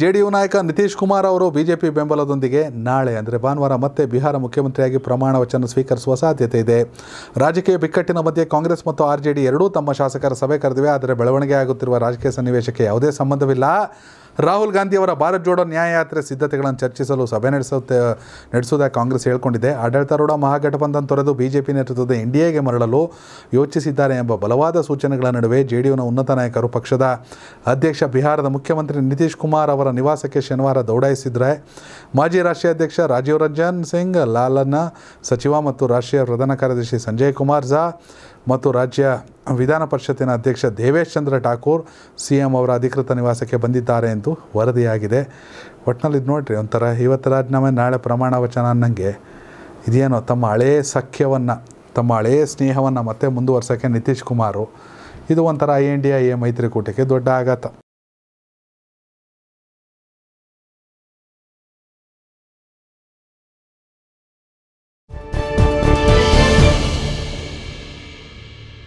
J D you ನಾಯಕ ನಿತೀಶ್ ಕುಮಾರ್ ಅವರು BJP ಬೆಂಬಲದೊಂದಿಗೆ ನಾಳೆ ಅಂದರೆ ಭಾನುವಾರ ಮತ್ತೆ ಬಿಹಾರ ಮುಖ್ಯಮಂತ್ರಿಯಾಗಿ ಪ್ರಮಾಣ ವಚನ ಸ್ವೀಕರಿಸುವ ಸಾಧ್ಯತೆ ಇದೆ ರಾಜಕೀಯ ಬಿಕ್ಕಟ್ಟಿನ ಮಧ್ಯೆ ಕಾಂಗ್ರೆಸ್ ಮತ್ತು ಆರ್ ಎರಡೂ ತಮ್ಮ ಶಾಸಕರ ಸಭೆ ಕರೆದಿವೆ ಆದರೆ ಬೆಳವಣಿಗೆ ಆಗುತ್ತಿರುವ ರಾಜಕೀಯ ಸನ್ನಿವೇಶಕ್ಕೆ ಯಾವುದೇ ಸಂಬಂಧವಿಲ್ಲ ರಾಹುಲ್ ಗಾಂಧಿಯವರ ಭಾರತ್ ಜೋಡೋ ನ್ಯಾಯಯಾತ್ರೆ ಸಿದ್ಧತೆಗಳನ್ನು ಚರ್ಚಿಸಲು ಸಭೆ ನಡೆಸುತ್ತೆ ನಡೆಸುವುದಾಗಿ ಕಾಂಗ್ರೆಸ್ ಹೇಳ್ಕೊಂಡಿದೆ ಆಡಳಿತಾರೂಢ ಮಹಾಗಠಬಂಧನ್ ತೊರೆದು ಬಿಜೆಪಿ ನೇತೃತ್ವದ ಎಗೆ ಮರಳಲು ಯೋಚಿಸಿದ್ದಾರೆ ಎಂಬ ಬಲವಾದ ಸೂಚನೆಗಳ ನಡುವೆ ಜೆಡಿಯುನ ಉನ್ನತ ನಾಯಕರು ಪಕ್ಷದ ಅಧ್ಯಕ್ಷ ಬಿಹಾರದ ಮುಖ್ಯಮಂತ್ರಿ ನಿತೀಶ್ ಕುಮಾರ್ ಅವರ ನಿವಾಸಕ್ಕೆ ಶನಿವಾರ ದೌಡಾಯಿಸಿದರೆ ಮಾಜಿ ರಾಷ್ಟ್ರೀಯ ಅಧ್ಯಕ್ಷ ರಾಜೀವ್ ರಂಜನ್ ಸಿಂಗ್ ಲಾಲನ ಸಚಿವ ಮತ್ತು ರಾಷ್ಟ್ರೀಯ ಪ್ರಧಾನ ಕಾರ್ಯದರ್ಶಿ ಸಂಜಯ್ ಕುಮಾರ್ ಝಾ ಮತ್ತು ರಾಜ್ಯ ವಿಧಾನ ಪರಿಷತ್ತಿನ ಅಧ್ಯಕ್ಷ ದೇವೇಶ್ ಚಂದ್ರ ಠಾಕೂರ್ ಸಿ ಎಂ ಅವರ ಅಧಿಕೃತ ನಿವಾಸಕ್ಕೆ ಬಂದಿದ್ದಾರೆ ಎಂದು ವರದಿಯಾಗಿದೆ ಒಟ್ನಲ್ಲಿ ಇದು ನೋಡಿರಿ ಒಂಥರ ಇವತ್ತು ರಾಜೀನಾಮೆ ನಾಳೆ ಪ್ರಮಾಣ ವಚನ ಅನ್ನಂಗೆ ಇದೇನೋ ತಮ್ಮ ಹಳೇ ಸಖ್ಯವನ್ನು ತಮ್ಮ ಹಳೇ ಸ್ನೇಹವನ್ನು ಮತ್ತೆ ಮುಂದುವರ್ಸೋಕ್ಕೆ ನಿತೀಶ್ ಕುಮಾರು ಇದು ಒಂಥರ I N D I A ಮೈತ್ರಿಕೂಟಕ್ಕೆ ದೊಡ್ಡ ಆಘಾತ